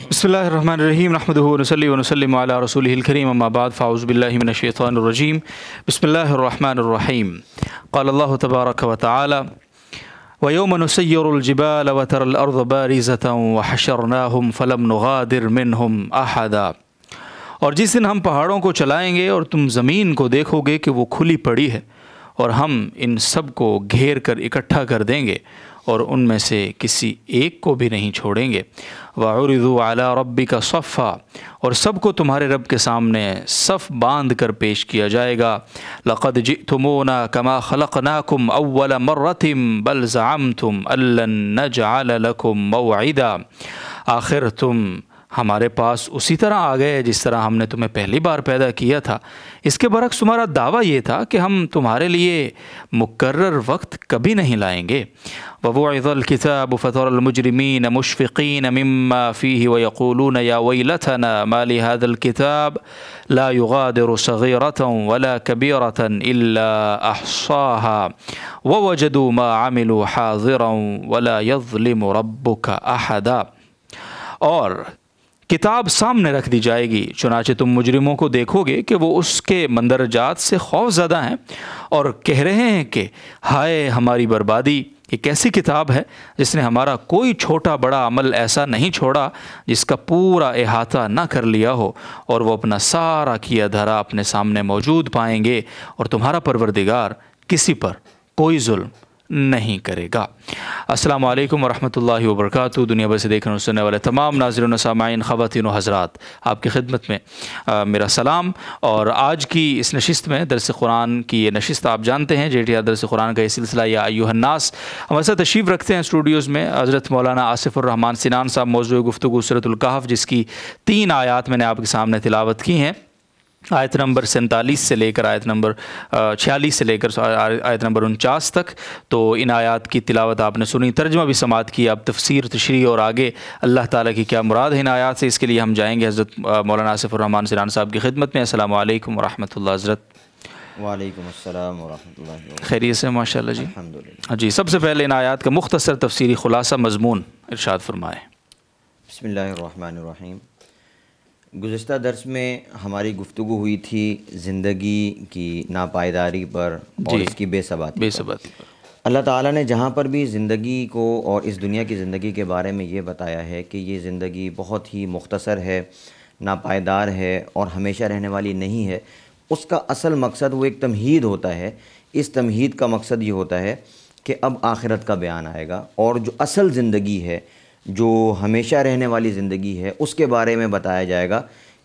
बसमीम रहमदल रसूल करीम अम्माबाद फ़ाउज़बिल्लिमिनशैतरजीम बसमीम कल तबारक वाली वयोम नसैरजिबाल वतरबारिज़ता वहशरनाहम फ़लम नगादिर मिनहम अहदा और जिस दिन हम पहाड़ों को चलाएंगे और तुम ज़मीन को देखोगे कि वो खुली पड़ी है और हम इन सब को घेर कर इकट्ठा कर देंगे और उनमें से किसी एक को भी नहीं छोड़ेंगे वाउरदु आला रब्बी का सफ़ा और सबको तुम्हारे रब के सामने सफ़ बांध कर पेश किया जाएगा लक़द ना कमा खलक नाकुम अव्वल मर्रतिम बल ज़ाम तुम नजालकुम मवदा आखिर तुम हमारे पास उसी तरह आ गए जिस तरह हमने तुम्हें पहली बार पैदा किया था اس کے برعکس تمہارا دعویٰ یہ تھا کہ ہم تمہارے لیے مقرر وقت کبھی نہیں لائیں گے وَوُعِذَ الْكِتَابُ فَتَرَ الْمُجْرِمِينَ مُشْفِقِينَ مِمَّا فِيهِ وَيَقُولُونَ يَا وَيْلَتَنَا مَا لِهَذَا الْكِتَابِ لَا يُغَادِرُ صَغِيرَةً وَلَا كَبِيرَةً إِلَّا أَحْصَاهَا وَوَجَدُوا مَا عَمِلُوا حَاضِرًا وَلَا يَظْلِمُ رَبُّكَ أَحَدًا اور किताब सामने रख दी जाएगी चुनाचे तुम मुजरिमों को देखोगे कि वो उसके मंदरजात से खौफ ज़्यादा हैं और कह रहे हैं कि हाय हमारी बर्बादी एक कैसी किताब है जिसने हमारा कोई छोटा बड़ा अमल ऐसा नहीं छोड़ा जिसका पूरा अहाता ना कर लिया हो और वो अपना सारा किया धरा अपने सामने मौजूद पाएंगे और तुम्हारा परवरदिगार किसी पर कोई जुल्म नहीं करेगा अस्सलाम वालेकुम व दुनिया भर से देखने और सुनने वाले तमाम नाजरन सामाइन ख़वातिन हजरात आपकी खिदमत में आ, मेरा सलाम और आज की इस नशस्त में दरस कुरान की ये नशस्त आप जानते हैं जे टी आर दरस कुरान का ये सिलसिला या अयूहन्नास हमारे साथ तशीफ़ रखते हैं स्टूडियोज़ में हज़रत मौलाना रहमान सिनान साहब मौजू गुफ्तु सूरतुल्कहफ़ जिसकी तीन आयात मैंने आपके सामने तिलावत की हैं आयत नंबर सैंतालीस से लेकर आयत नंबर छियालीस से लेकर आयत नंबर उनचास तक तो इन आयात की तिलावत आपने सुनी तर्जमा भी समात की अब तफसीर तशरी और आगे अल्लाह ताला की क्या मुराद है इन आयात से इसके लिए हम जाएंगे हज़रत मौलाना रहमान सिरान साहब की खिदमत में असल वरहमत हज़रत खैरियत से माशा जी हाँ जी सबसे पहले इन आयात का मुख्तसर तफसरी ख़ुलासा मजमून इरशाद फरमाएँ बसमीम गुज्त दर्स में हमारी गुफ्तु हुई थी ज़िंदगी की नापायदारी पर और इसकी बेसबात बेसबात अल्लाह ताला ने जहाँ पर भी ज़िंदगी को और इस दुनिया की ज़िंदगी के बारे में ये बताया है कि ये ज़िंदगी बहुत ही मुख्तसर है नापायदार है और हमेशा रहने वाली नहीं है उसका असल मकसद वो एक तमहीद होता है इस तमहीद का मकसद ये होता है कि अब आखिरत का बयान आएगा और जो असल ज़िंदगी है जो हमेशा रहने वाली ज़िंदगी है उसके बारे में बताया जाएगा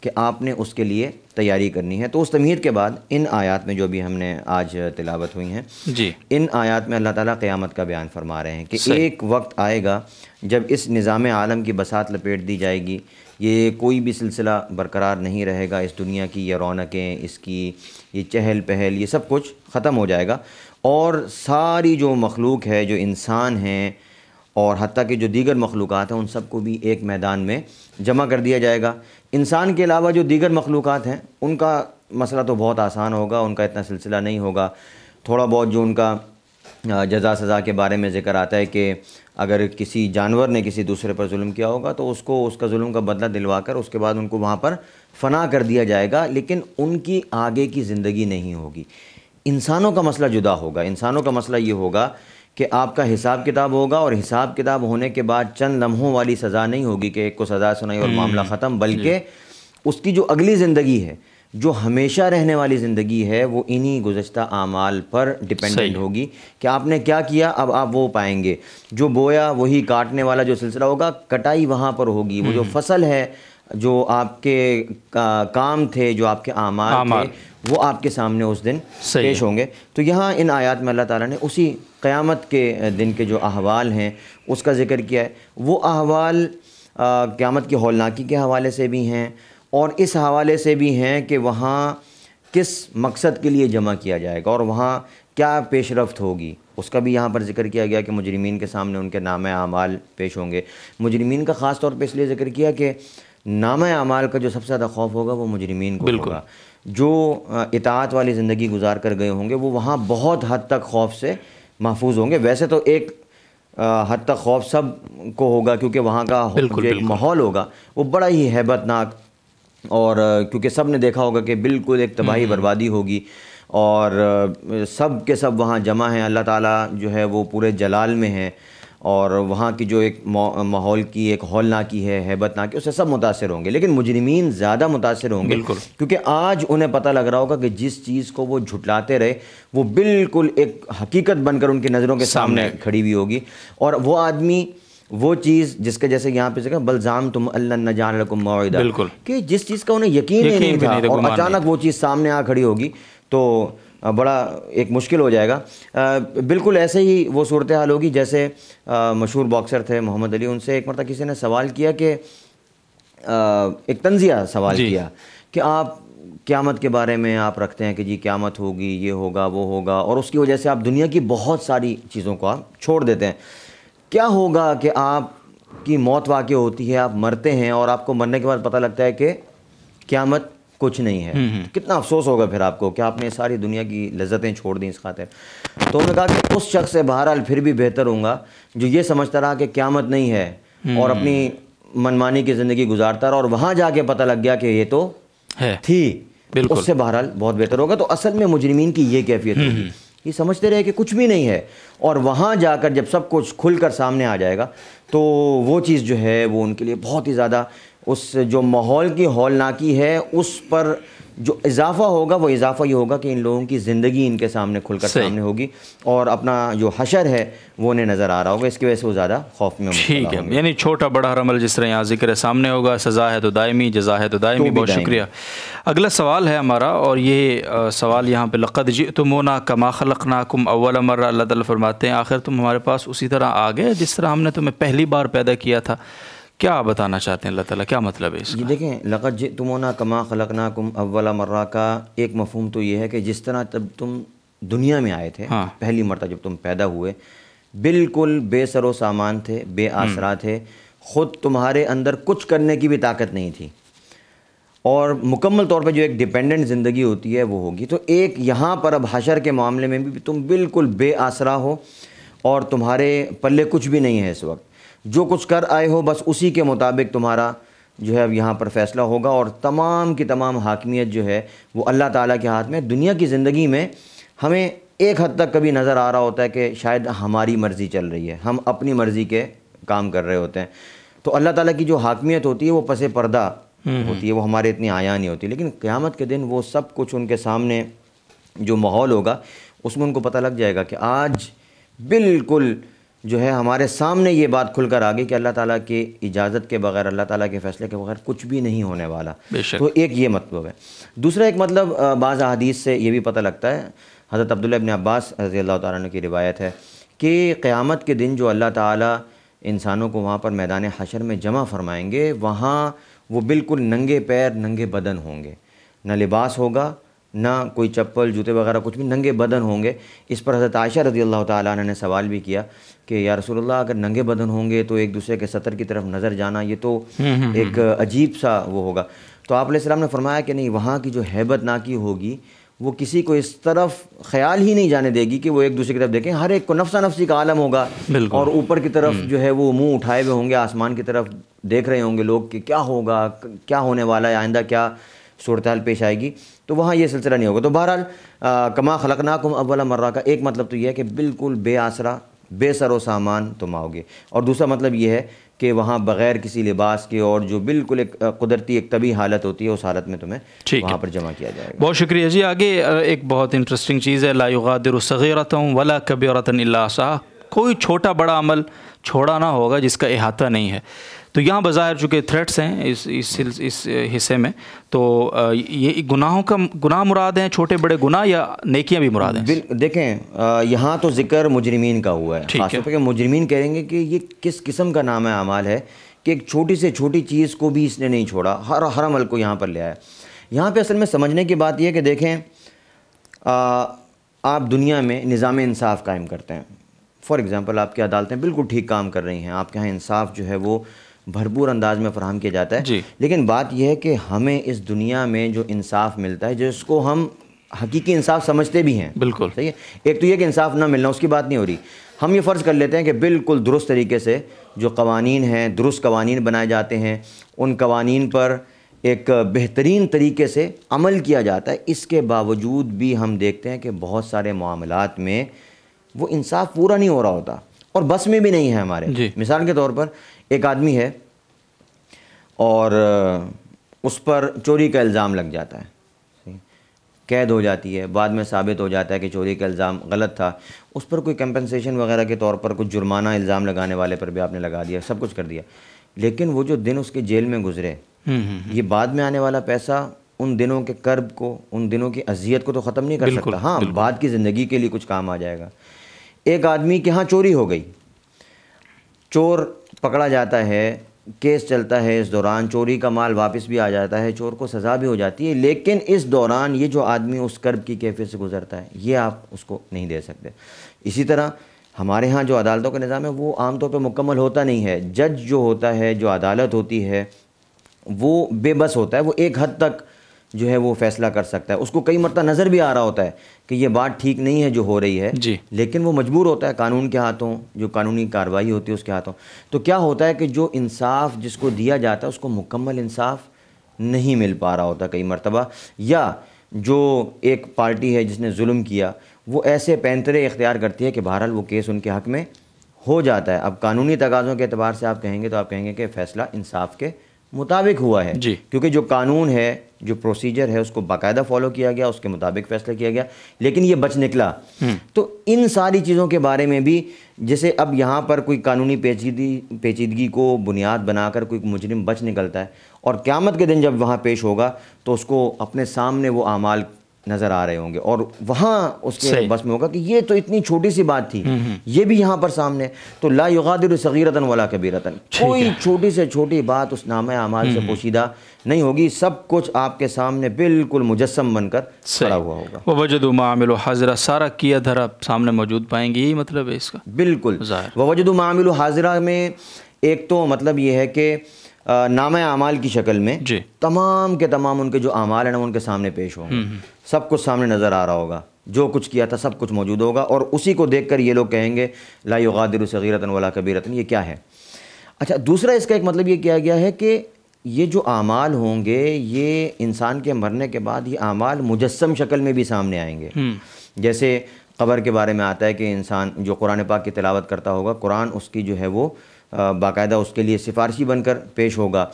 कि आपने उसके लिए तैयारी करनी है तो उस तमीर के बाद इन आयात में जो भी हमने आज तिलावत हुई हैं जी इन आयात में अल्लाह ताला क़यामत का बयान फरमा रहे हैं कि एक वक्त आएगा जब इस निज़ाम आलम की बसात लपेट दी जाएगी ये कोई भी सिलसिला बरकरार नहीं रहेगा इस दुनिया की ये रौनकें इसकी ये चहल पहल ये सब कुछ ख़त्म हो जाएगा और सारी जो मखलूक है जो इंसान हैं और हती कि जो दीगर मखलूक़ हैं उन सबको भी एक मैदान में जमा कर दिया जाएगा इंसान के अलावा जो दीगर मखलूक़ हैं उनका मसला तो बहुत आसान होगा उनका इतना सिलसिला नहीं होगा थोड़ा बहुत जो उनका जजा सज़ा के बारे में ज़िक्र आता है कि अगर किसी जानवर ने किसी दूसरे पर म किया होगा तो उसको उसका म का बदला दिलवा कर उसके बाद उनको वहाँ पर फना कर दिया जाएगा लेकिन उनकी आगे की ज़िंदगी नहीं होगी इंसानों का मसला जुदा होगा इंसानों का मसला ये होगा कि आपका हिसाब किताब होगा और हिसाब किताब होने के बाद चंद लम्हों वाली सज़ा नहीं होगी कि एक को सज़ा सुनाई और हम्म, मामला ख़त्म बल्कि उसकी जो अगली ज़िंदगी है जो हमेशा रहने वाली ज़िंदगी है वो इन्हीं गुज्त आमाल पर डिपेंडेंट होगी कि आपने क्या किया अब आप वो पाएंगे जो बोया वही काटने वाला जो सिलसिला होगा कटाई वहाँ पर होगी वो जो हम्म। फसल है जो आपके का, काम थे जो आपके आमाल, आमाल। थे वो आपके सामने उस दिन पेश होंगे तो यहाँ इन आयात में अल्लाह ताला ने उसी क़्यामत के दिन के जो अहवाल हैं उसका ज़िक्र किया है वो अहवाल क़्यामत की हौलनाकी के हवाले से भी हैं और इस हवाले से भी हैं कि वहाँ किस मकसद के लिए जमा किया जाएगा और वहाँ क्या पेशरफ होगी उसका भी यहाँ पर जिक्र किया गया कि मुजरमीन के सामने उनके नाम अमाल पेश होंगे मुजरमीन का ख़ास तौर पर इसलिए जिक्र किया कि नाम अमाल का जो सबसे ज़्यादा खौफ होगा वो मुजरमीन को होगा जो इतात वाली ज़िंदगी गुजार कर गए होंगे वो वहाँ बहुत हद तक खौफ से महफूज होंगे वैसे तो एक हद तक खौफ सब को होगा क्योंकि वहाँ का बिल्कुल, जो एक माहौल होगा वो बड़ा ही हैबतनाक और क्योंकि सब ने देखा होगा कि बिल्कुल एक तबाही हम्म। बर्बादी होगी और सब के सब वहाँ जमा हैं अल्लाह ताला जो है वो पूरे जलाल में है और वहाँ की जो एक माहौल की एक ना की है ना की उससे सब मुतासर होंगे लेकिन मुजरमीन ज़्यादा मुतासर होंगे क्योंकि आज उन्हें पता लग रहा होगा कि जिस चीज़ को वो झुटलाते रहे वो बिल्कुल एक हकीकत बनकर उनकी नज़रों के सामने, सामने खड़ी हुई होगी और वो आदमी वो चीज़ जिसके जैसे यहाँ पे जगह बलजाम तुम अल्लाह बिल्कुल कि जिस चीज़ का उन्हें यकीन, यकीन नहीं था और अचानक वो चीज़ सामने आ खड़ी होगी तो बड़ा एक मुश्किल हो जाएगा बिल्कुल ऐसे ही वो सूरत हाल होगी जैसे मशहूर बॉक्सर थे मोहम्मद अली उनसे एक मरतब किसी ने सवाल किया कि एक तंजिया सवाल किया कि आप क़्यामत के बारे में आप रखते हैं कि जी क़्यामत होगी ये होगा वो होगा और उसकी वजह से आप दुनिया की बहुत सारी चीज़ों को आप छोड़ देते हैं क्या होगा कि आप की मौत वाक़ होती है आप मरते हैं और आपको मरने के बाद पता लगता है कि क़्यामत कुछ नहीं है तो कितना अफसोस होगा फिर आपको कि आपने सारी दुनिया की लज्जतें छोड़ दी इस खातिर तो उन्होंने कहा कि उस शख्स से बहरहाल फिर भी बेहतर हूँ जो ये समझता रहा कि क्यामत नहीं है हम्म, और अपनी मनमानी की ज़िंदगी गुजारता रहा और वहाँ जाके पता लग गया कि ये तो है थी बिल्कुल उससे बहरहाल बहुत बेहतर होगा तो असल में मुजरिमीन की ये कैफियत है ये समझते रहे कि कुछ भी नहीं है और वहाँ जाकर जब सब कुछ खुलकर सामने आ जाएगा तो वो चीज़ जो है वो उनके लिए बहुत ही ज़्यादा उस जो माहौल की हौलनाकी है उस पर जो इजाफा होगा वो इजाफा ये होगा कि इन लोगों की ज़िंदगी इनके सामने खुलकर सामने होगी और अपना जो हशर है वो उन्हें नज़र आ रहा होगा इसकी वजह से वो ज़्यादा खौफ में ठीक है यानी छोटा बड़ा हरमल जिस तरह यहाँ जिक्र है सामने होगा सज़ा है तो दायमी जजा है तो दायमी तो बहुत शुक्रिया अगला सवाल है हमारा और ये आ, सवाल यहाँ पर लक़द जी तुम ना कमा खलक नाकुम अव्वल अमर अल्लाह तरमाते हैं आखिर तुम हमारे पास उसी तरह आ गए जिस तरह हमने तुम्हें पहली बार पैदा किया था क्या बताना चाहते हैं अल्लाह ताला क्या मतलब है ये देखें लक़त तुमोना कमा खलकना कुम अव्वला मर्रा का एक मफहम तो ये है कि जिस तरह तब तुम दुनिया में आए थे हाँ। पहली मरतब जब तुम पैदा हुए बिल्कुल बेसरो सामान थे बे हम्म। आसरा थे ख़ुद तुम्हारे अंदर कुछ करने की भी ताकत नहीं थी और मुकम्मल तौर पे जो एक डिपेंडेंट ज़िंदगी होती है वो होगी तो एक यहाँ पर अब हशर के मामले में भी तुम बिल्कुल बे आसरा हो और तुम्हारे पल्ले कुछ भी नहीं है इस वक्त जो कुछ कर आए हो बस उसी के मुताबिक तुम्हारा जो है अब यहाँ पर फैसला होगा और तमाम की तमाम हाकमियत जो है वो अल्लाह ताला के हाथ में दुनिया की ज़िंदगी में हमें एक हद तक कभी नज़र आ रहा होता है कि शायद हमारी मर्ज़ी चल रही है हम अपनी मर्ज़ी के काम कर रहे होते हैं तो अल्लाह ताला की जो हाकमियत होती है वो पसे पर्दा हम्म, हम्म। होती है वो हमारे इतनी आया नहीं होती लेकिन क़्यामत के दिन वो सब कुछ उनके सामने जो माहौल होगा उसमें उनको पता लग जाएगा कि आज बिल्कुल जो है हमारे सामने ये बात खुलकर आ गई कि अल्लाह ताला के इजाज़त के बगैर अल्लाह ताला के फ़ैसले के बगैर कुछ भी नहीं होने वाला तो एक ये मतलब है दूसरा एक मतलब बाज़ अदीस से ये भी पता लगता है हज़रत अब्दुल्ला अबिन अब्बास रज़ी अल्लाह तु की रिवायत है कि क़्यामत के दिन जो अल्लाह ताली इंसानों को वहाँ पर मैदान हशर में जमा फ़रमाएंगे वहाँ वो बिल्कुल नंगे पैर नंगे बदन होंगे न लिबास होगा ना कोई चप्पल जूते वगैरह कुछ भी नंगे बदन होंगे इस पर हज़रत आयशा रजी अल्लाह ताला ने सवाल भी किया कि या रसूलुल्लाह अगर नंगे बदन होंगे तो एक दूसरे के सतर की तरफ नज़र जाना ये तो हम्म, हम्म, हम्म। एक अजीब सा वो होगा तो आप ने फरमाया कि नहीं वहाँ की जो हैबत ना की होगी वो किसी को इस तरफ ख्याल ही नहीं जाने देगी कि वो एक दूसरे की तरफ देखें हर एक को नफसा नफसी का आलम होगा और ऊपर की तरफ जो है वो मुंह उठाए हुए होंगे आसमान की तरफ देख रहे होंगे लोग कि क्या होगा क्या होने वाला है आइंदा क्या सूरत हाल पेश आएगी तो वहाँ ये सिलसिला नहीं होगा तो बहरहाल कमा खलकनाकुम अव्वला मर्रा का एक मतलब तो यह है कि बिल्कुल बेआसरा व सामान तुम आओगे और दूसरा मतलब ये है कि वहाँ बग़ैर किसी लिबास के और जो बिल्कुल एक कुदरती एक तभी हालत होती है उस हालत में तुम्हें ठीक वहाँ पर जमा किया जाएगा बहुत शुक्रिया जी आगे एक बहुत इंटरेस्टिंग चीज़ है लायुगादरसगीरत वला कबीरतन कोई छोटा बड़ा अमल छोड़ा ना होगा जिसका अहाता नहीं है तो यहाँ बाज़ार चूँकि थ्रेट्स हैं इस इस इस हिस्से में तो ये गुनाहों का गुनाह मुराद हैं छोटे बड़े गुनाह या नेकियाँ भी मुराद हैं देखें यहाँ तो जिक्र मुजरमीन का हुआ है ठीक है मुजरमीन कहेंगे कि ये किस किस्म का नाम है अमाल है कि एक छोटी से छोटी चीज़ को भी इसने नहीं छोड़ा हर हर अमल को यहाँ पर ले आया यहाँ पर असल में समझने की बात यह कि देखें आ, आप दुनिया में निज़ाम इंसाफ कायम करते हैं फॉर एग्ज़ाम्पल आपकी अदालतें बिल्कुल ठीक काम कर रही हैं आपके यहाँ इंसाफ जो है वो भरपूर अंदाज में फ्राहम किया जाता है लेकिन बात यह है कि हमें इस दुनिया में जो इंसाफ मिलता है जिसको हम हकीकी इंसाफ समझते भी हैं बिल्कुल सही है एक तो ये कि इंसाफ ना मिलना उसकी बात नहीं हो रही हम ये फ़र्ज़ कर लेते हैं कि बिल्कुल दुरुस्त तरीके से जो कवानीन हैं दुरुस्त कवानीन बनाए जाते हैं उन कवानीन पर एक बेहतरीन तरीके से अमल किया जाता है इसके बावजूद भी हम देखते हैं कि बहुत सारे मामलों में वो इंसाफ पूरा नहीं हो रहा होता और बस में भी नहीं है हमारे मिसाल के तौर पर एक आदमी है और उस पर चोरी का इल्ज़ाम लग जाता है कैद हो जाती है बाद में साबित हो जाता है कि चोरी का इल्ज़ाम गलत था उस पर कोई कंपनसेशन वगैरह के तौर पर कुछ जुर्माना इल्ज़ाम लगाने वाले पर भी आपने लगा दिया सब कुछ कर दिया लेकिन वो जो दिन उसके जेल में गुजरे हम्म, हम्म, हम्म। ये बाद में आने वाला पैसा उन दिनों के कर्ब को उन दिनों की अजियत को तो ख़त्म नहीं कर सकता हाँ बाद की ज़िंदगी के लिए कुछ काम आ जाएगा एक आदमी के यहाँ चोरी हो गई चोर पकड़ा जाता है केस चलता है इस दौरान चोरी का माल वापस भी आ जाता है चोर को सज़ा भी हो जाती है लेकिन इस दौरान ये जो आदमी उस कर्ब की कैफियत से गुजरता है ये आप उसको नहीं दे सकते इसी तरह हमारे यहाँ जो अदालतों का निज़ाम है वो आमतौर पर मुकम्मल होता नहीं है जज जो होता है जो अदालत होती है वो बेबस होता है वो एक हद तक जो है वो फैसला कर सकता है उसको कई मरतबा नज़र भी आ रहा होता है कि ये बात ठीक नहीं है जो हो रही है जी लेकिन वो मजबूर होता है कानून के हाथों जो कानूनी कार्रवाई होती है उसके हाथों तो क्या होता है कि जो इंसाफ जिसको दिया जाता है उसको मुकम्मल इंसाफ नहीं मिल पा रहा होता कई मरतबा या जो एक पार्टी है जिसने जुल्म किया वो ऐसे पैंतरे इख्तियार करती है कि बहरहाल वो केस उनके हक़ में हो जाता है अब कानूनी तकाज़ों के अतबार से आप कहेंगे तो आप कहेंगे कि फ़ैसला इंसाफ के मुताबिक हुआ है जी क्योंकि जो कानून है जो प्रोसीजर है उसको बाकायदा फॉलो किया गया उसके मुताबिक फैसला किया गया लेकिन ये बच निकला हम्म। तो इन सारी चीज़ों के बारे में भी जैसे अब यहाँ पर कोई कानूनी पेचीदगी पेचीदगी को बुनियाद बनाकर कोई मुजरिम बच निकलता है और क़्यामत के दिन जब वहाँ पेश होगा तो उसको अपने सामने वो अमाल नज़र आ रहे होंगे और वहां उसके बस में होगा कि ये तो इतनी छोटी सी बात थी हम्म, हम्म। ये भी यहाँ पर सामने तो ला युगादिर सगीरतन वाला कबीरतन कोई छोटी से छोटी बात उस नाम अमाल से हम्म, पोशीदा नहीं होगी सब कुछ आपके सामने बिल्कुल मुजस्म बनकर खड़ा हुआ होगा वह वजद मामिल हाजरा सारा किया धरा सामने मौजूद पाएंगे यही मतलब है इसका बिल्कुल वह वजद मामिल हाजरा में एक तो मतलब ये है कि नाम अमाल की शक्ल में तमाम के तमाम उनके जो अमाल हैं ना उनके सामने पेश होंगे हम्म, हम्म। सब कुछ सामने नज़र आ रहा होगा जो कुछ किया था सब कुछ मौजूद होगा और उसी को देखकर ये लोग कहेंगे लाई युगादिर सगीरतन वाला कबीरतन ये क्या है अच्छा दूसरा इसका एक मतलब ये किया गया है कि ये जो अमाल होंगे ये इंसान के मरने के बाद ये अमाल मुजस्म शक्ल में भी सामने आएंगे हम्म। जैसे कबर के बारे में आता है कि इंसान जो कुरान पाक की तिलावत करता होगा कुरान उसकी जो है वो बाकायदा उसके लिए सिफारशी बनकर पेश होगा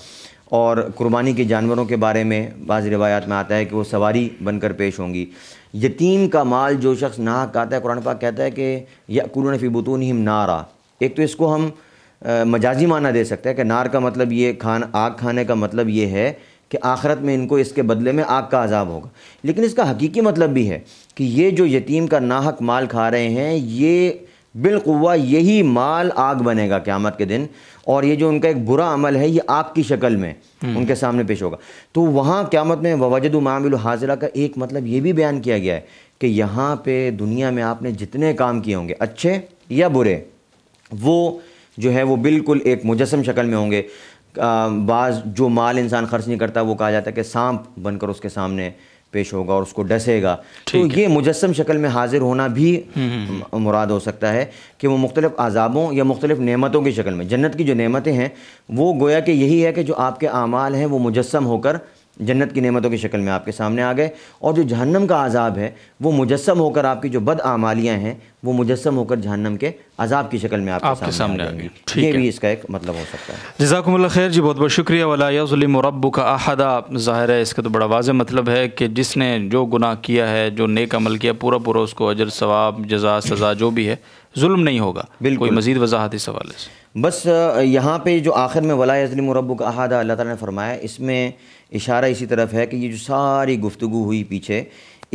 और कुर्बानी के जानवरों के बारे में बाज़ रिवायात में आता है कि वो सवारी बनकर पेश होंगी यतीम का माल जो शख्स नाहक आता है कुरान पाक कहता है कि यकुलन फ़िबतून हिम नारा एक तो इसको हम मजाजी माना दे सकते हैं कि नार का मतलब ये खान आग खाने का मतलब ये है कि आखरत में इनको इसके बदले में आग का अजाब होगा लेकिन इसका हकीकी मतलब भी है कि ये जो यतीम का नाहक माल खा रहे हैं ये बिलकुवा यही माल आग बनेगा क्यामत के दिन और ये जो उनका एक बुरा अमल है ये आग की शक्ल में हम्म। उनके सामने पेश होगा तो वहाँ क्यामत में वजद मामिल हाजिरा का एक मतलब ये भी बयान किया गया है कि यहाँ पे दुनिया में आपने जितने काम किए होंगे अच्छे या बुरे वो जो है वो बिल्कुल एक मुजस्म शक्ल में होंगे बाज़ जो माल इंसान खर्च नहीं करता वो कहा जाता है कि सांप बनकर उसके सामने पेश होगा और उसको डसेगा तो ये मुजस्म शक्ल में हाजिर होना भी हम्म। मुराद हो सकता है कि वो मुख्तलिफ अजाबों या मुख्तलिफ नेमतों की शक्ल में जन्नत की जो नेमतें हैं वो गोया कि यही है कि जो आपके अमाल हैं वो मुजस्म होकर जन्नत की नेमतों की शक्ल में आपके सामने आ गए और जो जहन्नम का अजाब है वो मुजस्म होकर आपकी जो बद आमालियाँ हैं वो मुजस्म होकर जहन्नम के अजाब की शक्ल में आपके, आपके सामने, सामने आ गई ये भी इसका एक मतलब हो सकता है जजाकमल खैर जी बहुत बहुत शुक्रिया वलाम रब का अहदा ज़ाहिर है इसका तो बड़ा वाज मतलब है कि जिसने जो गुनाह किया है जो नेक अमल किया पूरा पूरा उसको अजर सवाब जजा सज़ा जो भी है जुल्म नहीं होगा बिल्कुल मजीद वजाहत इस सवाल से बस यहाँ पे जो आखिर में वला यजलिम रब का अल्लाह ताला ने फरमाया इसमें इशारा इसी तरफ है कि ये जो सारी गुफ्तु हुई पीछे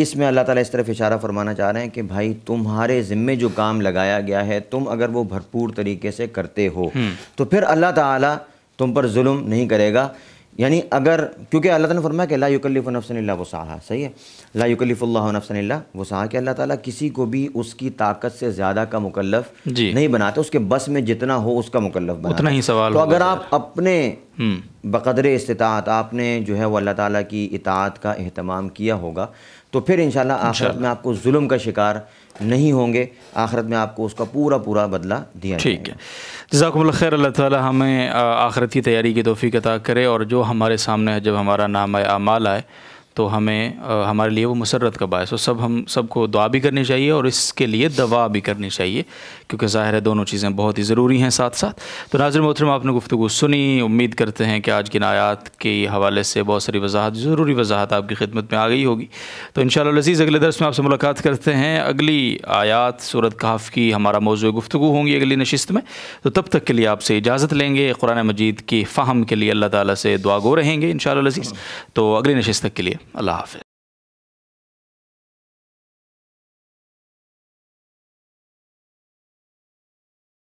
इसमें अल्लाह ताला इस तरफ इशारा फरमाना चाह रहे हैं कि भाई तुम्हारे ज़िम्मे जो काम लगाया गया है तुम अगर वो भरपूर तरीके से करते हो हम्म। तो फिर अल्लाह ताला तुम पर जुल्म नहीं करेगा यानी अगर क्योंकि अल्लाह ताला ने फरमाया कि ला युकल्लिफ़ नफसन वसाहा सही है ला युकल्लिफ़ल्ला नफसन वसाहा कि अल्लाह ताला किसी को भी उसकी ताकत से ज़्यादा का मुकल्लफ नहीं बनाते उसके बस में जितना हो उसका मुकल्लफ बनाते उतना ही सवाल तो अगर आप अपने हम्म। बकदर इस्तात आपने जो है वो अल्लाह ताला की इतात का अहतमाम किया होगा तो फिर इन आखिरत में आपको जुल्म का शिकार नहीं होंगे आखिरत में आपको उसका पूरा पूरा बदला दिया ठीक है जजाकमल खैर अल्लाह ताला हमें आखिरत की तैयारी की तोफ़ी अता करे और जो हमारे सामने है जब हमारा नाम आए आमाल आए तो हमें हमारे लिए वो मुसरत का बायस हो तो सब हम सबको दुआ भी करनी चाहिए और इसके लिए दवा भी करनी चाहिए क्योंकि ज़ाहिर है दोनों चीज़ें बहुत ही ज़रूरी हैं साथ साथ तो नाजर मोहतरम आपने गुफ्तु सुनी उम्मीद करते हैं कि आज की नायात के हवाले से बहुत सारी वजाहत ज़रूरी वजाहत आपकी खिदमत में आ गई होगी तो इन शजीज़ अगले दरस में आपसे मुलाकात करते हैं अगली आयात सूरत कहाफ़ की हमारा मौजू गुफ्तु होंगी अगली नशस्त में तो तब तक के लिए आपसे इजाज़त लेंगे कुरान मजीद की फ़ाहम के लिए अल्लाह ताली से गो रहेंगे इन शजीज़ तो अगली नशस्त तक के लिए alive